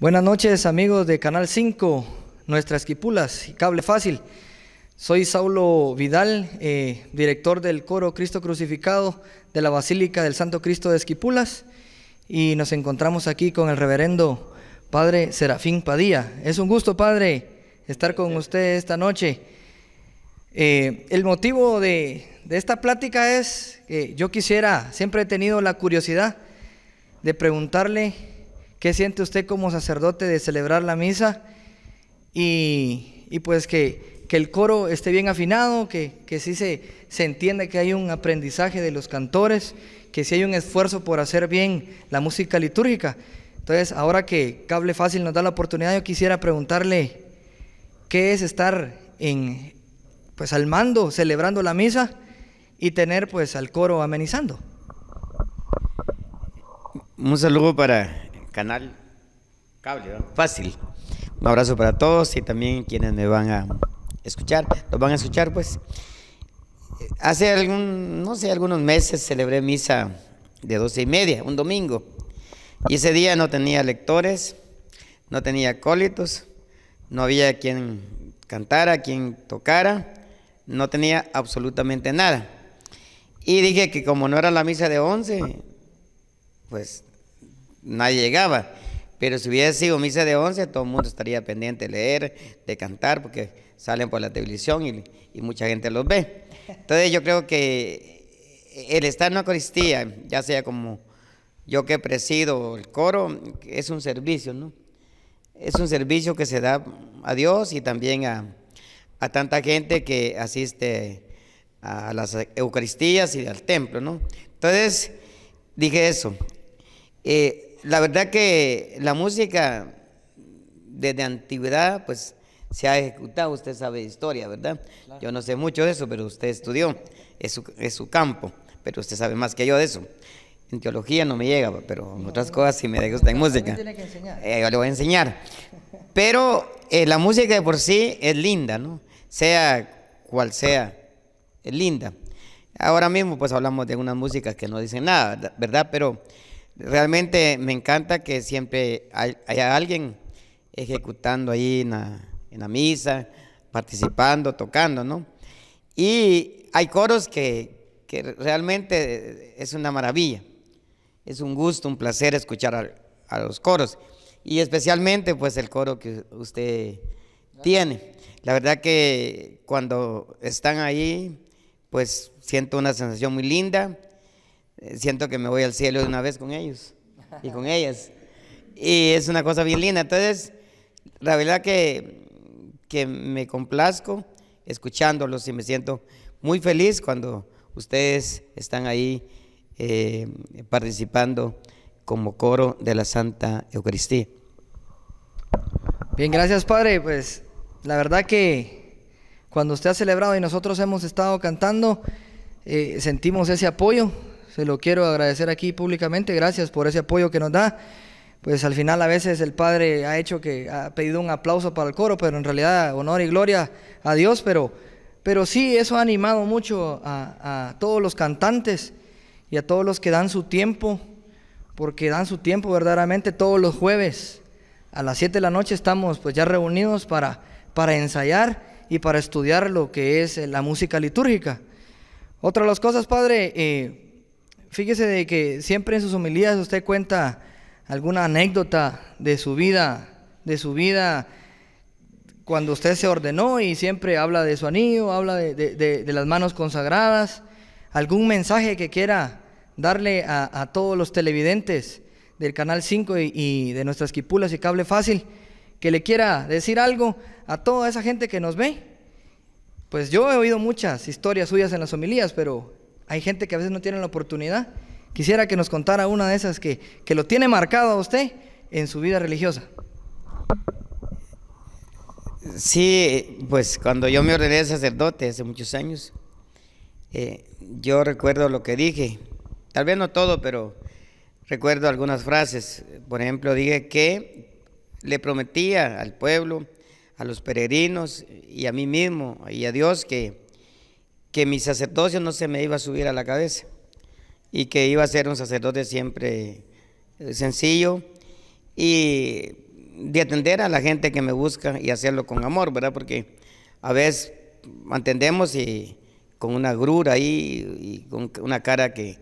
Buenas noches amigos de Canal 5, nuestras quipulas y cable fácil. Soy Saulo Vidal, eh, director del coro Cristo Crucificado de la Basílica del Santo Cristo de Esquipulas y nos encontramos aquí con el reverendo Padre Serafín Padilla. Es un gusto, Padre, estar con usted esta noche. Eh, el motivo de, de, esta plática es que yo quisiera, siempre he tenido la curiosidad de preguntarle qué siente usted como sacerdote de celebrar la misa y, y pues que, el coro esté bien afinado, que, que sí se, se entienda que hay un aprendizaje de los cantores, que sí hay un esfuerzo por hacer bien la música litúrgica. Entonces, ahora que Cable Fácil nos da la oportunidad, yo quisiera preguntarle qué es estar en, pues, al mando, celebrando la misa y tener pues al coro amenizando. Un saludo para canal cable. Fácil. Un abrazo para todos y también quienes me van a escuchar. Los van a escuchar, pues. Hace algún, no sé, algunos meses celebré misa de doce y media, un domingo. Y ese día no tenía lectores, no tenía acólitos, no había quien cantara, quien tocara, no tenía absolutamente nada. Y dije que como no era la misa de once, pues nadie llegaba. Pero si hubiese sido misa de once todo el mundo estaría pendiente de leer, de cantar, porque salen por la televisión y, mucha gente los ve. Entonces yo creo que el estar en la Eucaristía, ya sea como yo que presido el coro, es un servicio, ¿no? Es un servicio que se da a Dios y también a, tanta gente que asiste a las Eucaristías y al templo, ¿no? Entonces, dije eso. Eh, la verdad que la música desde antigüedad, pues se ha ejecutado, usted sabe historia, ¿verdad? Yo no sé mucho de eso, pero usted estudió, es su, es su, campo, pero usted sabe más que yo de eso. En teología no me llega, pero en otras cosas sí me usted en música. Tiene que eh, yo le voy a enseñar. Pero eh, la música de por sí es linda, ¿no? Sea cual sea, es linda. Ahora mismo pues hablamos de unas músicas que no dicen nada, ¿verdad? Pero realmente me encanta que siempre haya alguien ejecutando ahí en la, misa, participando, tocando, ¿no? Y hay coros que, realmente es una maravilla, es un gusto, un placer escuchar a, a los coros, y especialmente pues el coro que usted tiene. La verdad que cuando están ahí, pues siento una sensación muy linda eh, siento que me voy al cielo de una vez con ellos y con ellas. Y es una cosa bien linda. Entonces, la verdad que, que me complazco escuchándolos y me siento muy feliz cuando ustedes están ahí eh, participando como coro de la Santa Eucaristía. Bien, gracias Padre. Pues la verdad que cuando usted ha celebrado y nosotros hemos estado cantando, eh, sentimos ese apoyo, se lo quiero agradecer aquí públicamente, gracias por ese apoyo que nos da. Pues al final a veces el Padre ha hecho que ha pedido un aplauso para el coro, pero en realidad honor y gloria a Dios, pero, pero sí, eso ha animado mucho a, todos los cantantes y a todos los que dan su tiempo, porque dan su tiempo verdaderamente todos los jueves. A las 7 de la noche estamos pues ya reunidos para, para ensayar y para estudiar lo que es eh, la música litúrgica. Otra de las cosas, Padre, eh, fíjese de que siempre en sus homilías usted cuenta alguna anécdota de su vida, de su vida cuando usted se ordenó y siempre habla de su anillo, habla de, las manos consagradas, algún mensaje que quiera darle a, todos los televidentes del Canal 5 y, de nuestras quipulas y cable fácil, que le quiera decir algo a toda esa gente que nos ve. Pues yo he oído muchas historias suyas en las homilías, pero hay gente que a veces no tiene la oportunidad. Quisiera que nos contara una de esas que, lo tiene marcado a usted en su vida religiosa. Sí, pues cuando yo me ordené sacerdote hace muchos años, eh, yo recuerdo lo que dije, tal vez no todo, pero recuerdo algunas frases. Por ejemplo, dije que le prometía al pueblo, a los peregrinos y a mí mismo y a Dios que que mi sacerdocio no se me iba a subir a la cabeza y que iba a ser un sacerdote siempre eh, sencillo y de atender a la gente que me busca y hacerlo con amor, ¿verdad? Porque a veces entendemos y con una grura ahí y con una cara que,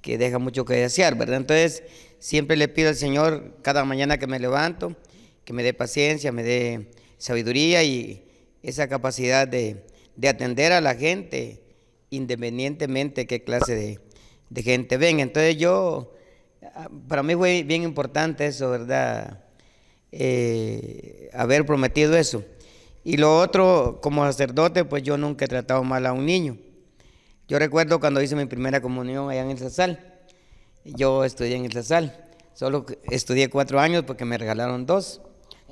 que deja mucho que desear, ¿verdad? Entonces, siempre le pido al Señor, cada mañana que me levanto, que me dé paciencia, me dé sabiduría y esa capacidad de, de atender a la gente, independientemente de qué clase de, gente venga Entonces yo, para mí fue bien importante eso, ¿verdad? Eh, haber prometido eso. Y lo otro, como sacerdote, pues yo nunca he tratado mal a un niño. Yo recuerdo cuando hice mi primera comunión allá en el Yo estudié en el SAZAL. Solo estudié cuatro años porque me regalaron dos,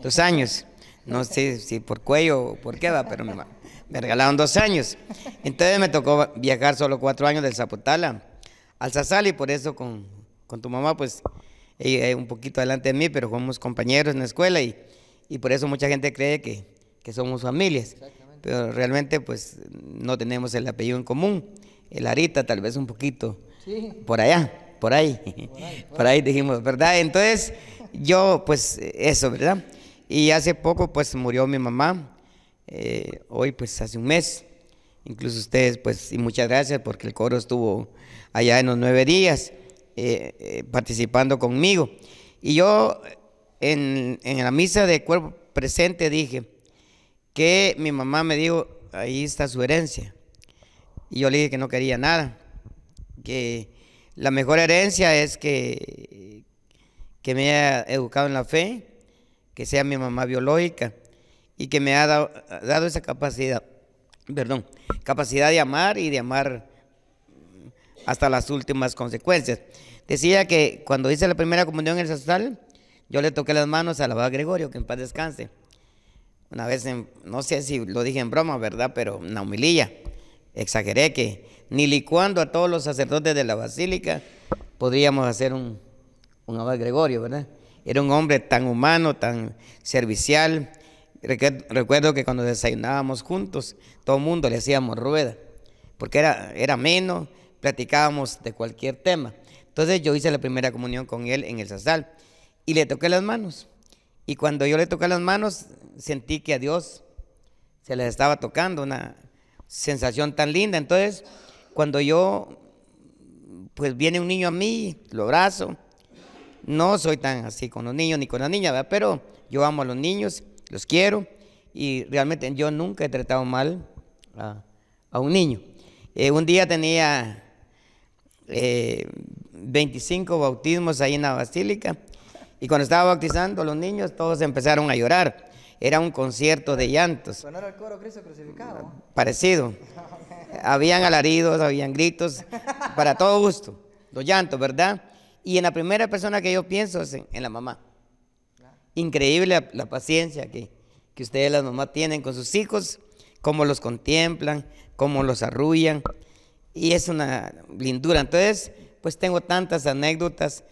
dos años. No sé si por cuello o por qué va, pero me va. Me regalaron dos años. Entonces me tocó viajar solo cuatro años del Zapotala al Zazal y por eso con, tu mamá, pues ella es un poquito adelante de mí, pero fuimos compañeros en la escuela y, y por eso mucha gente cree que, somos familias. Pero realmente pues no tenemos el apellido en común. El Arita tal vez un poquito. Sí. Por allá, Por ahí, por ahí. Por ahí dijimos, ¿verdad? Entonces yo pues eso, ¿verdad? Y hace poco pues murió mi mamá eh, hoy pues hace un mes. Incluso ustedes pues y muchas gracias porque el coro estuvo allá en los nueve días eh, eh, participando conmigo. Y yo en, en la misa de cuerpo presente dije que mi mamá me dijo, ahí está su herencia. Y yo le dije que no quería nada, que la mejor herencia es que, que me haya educado en la fe, que sea mi mamá biológica y que me ha dado, esa capacidad, perdón, capacidad de amar y de amar mm, hasta las últimas consecuencias. Decía que cuando hice la primera comunión en el sacerdotal, yo le toqué las manos al abad Gregorio, que en paz descanse. Una vez, no sé si lo dije en broma, ¿verdad? Pero una humililla. Exageré que ni licuando a todos los sacerdotes de la basílica podríamos hacer un, un abad Gregorio, ¿verdad? Era un hombre tan humano, tan servicial, Recuerdo que cuando desayunábamos juntos, todo el mundo le hacíamos rueda, porque era, era menos, platicábamos de cualquier tema. Entonces yo hice la primera comunión con él en el Sazal y le toqué las manos. Y cuando yo le toqué las manos, sentí que a Dios se les estaba tocando, una sensación tan linda. Entonces, cuando yo, pues viene un niño a mí, lo abrazo. No soy tan así con los niños ni con las niñas, pero yo amo a los niños los quiero y realmente yo nunca he tratado mal a, un niño. Eh, un día tenía 25 eh, bautismos ahí en la basílica y cuando estaba bautizando a los niños todos empezaron a llorar. Era un concierto de llantos. el coro Cristo crucificado? Parecido. habían alaridos, habían gritos, para todo gusto. Los llantos, ¿verdad? Y en la primera persona que yo pienso es en la mamá increíble la, paciencia que, que ustedes las mamás tienen con sus hijos, cómo los contemplan, cómo los arrullan. Y es una lindura. Entonces, pues tengo tantas anécdotas,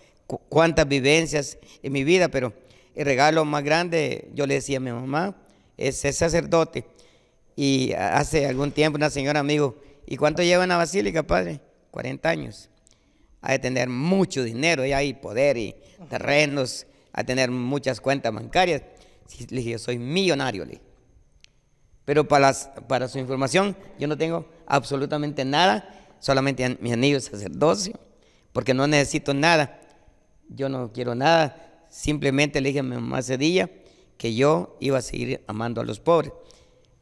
cuántas vivencias en mi vida, pero el regalo más grande, yo le decía a mi mamá, es el sacerdote. Y hace algún tiempo una señora amigo, ¿y cuánto lleva en la basílica, padre? 40 años. Ha de tener mucho dinero, y hay poder y terrenos a tener muchas cuentas bancarias. Le dije, yo soy millonario, le Pero para, las, para su información, yo no tengo absolutamente nada, solamente mi anillo de sacerdocio, porque no necesito nada. Yo no quiero nada. Simplemente le dije a mi mamá Cedilla que yo iba a seguir amando a los pobres.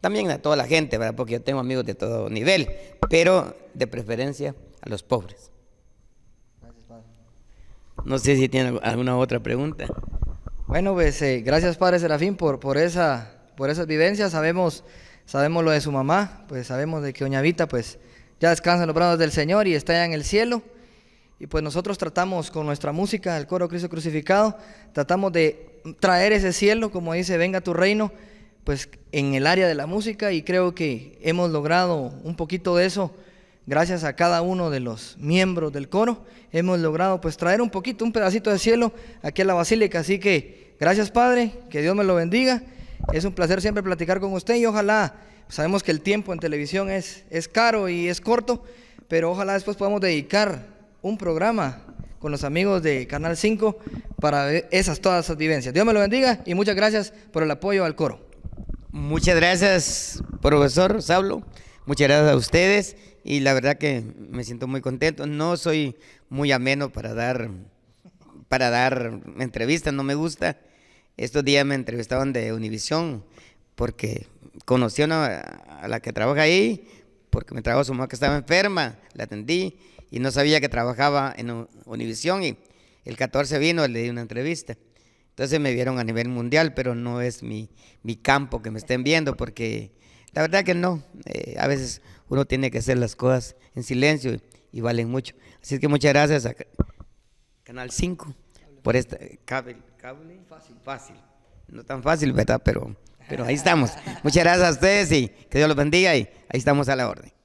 También a toda la gente, Porque yo tengo amigos de todo nivel, pero de preferencia a los pobres. No sé si tiene alguna otra pregunta. Bueno, pues eh, gracias Padre Serafín por, por, esa, por esas vivencias. Sabemos, sabemos lo de su mamá, pues sabemos de que Doña pues ya descansa en los brazos del Señor y está ya en el cielo. Y pues nosotros tratamos con nuestra música, el coro Cristo crucificado, tratamos de traer ese cielo, como dice, venga tu reino, pues en el área de la música y creo que hemos logrado un poquito de eso gracias a cada uno de los miembros del coro, hemos logrado pues traer un poquito, un pedacito de cielo aquí a la basílica. Así que gracias Padre, que Dios me lo bendiga. Es un placer siempre platicar con usted y ojalá, pues, sabemos que el tiempo en televisión es, es caro y es corto, pero ojalá después podamos dedicar un programa con los amigos de Canal 5 para esas todas esas vivencias. Dios me lo bendiga y muchas gracias por el apoyo al coro. Muchas gracias, profesor Saulo. Muchas gracias a ustedes y la verdad que me siento muy contento. No soy muy ameno para dar, para dar entrevistas, no me gusta. Estos días me entrevistaban de Univisión porque conocí a, la que trabaja ahí, porque me trajo su mamá que estaba enferma, la atendí y no sabía que trabajaba en Univisión y el 14 vino, le di una entrevista. Entonces me vieron a nivel mundial, pero no es mi, mi campo que me estén viendo porque la verdad que no, eh, a veces uno tiene que hacer las cosas en silencio y, valen mucho. Así que muchas gracias a Canal 5 por esta cable, cable fácil, fácil. No tan fácil, ¿verdad? Pero, pero ahí estamos. Muchas gracias a ustedes y que Dios los bendiga y ahí estamos a la orden.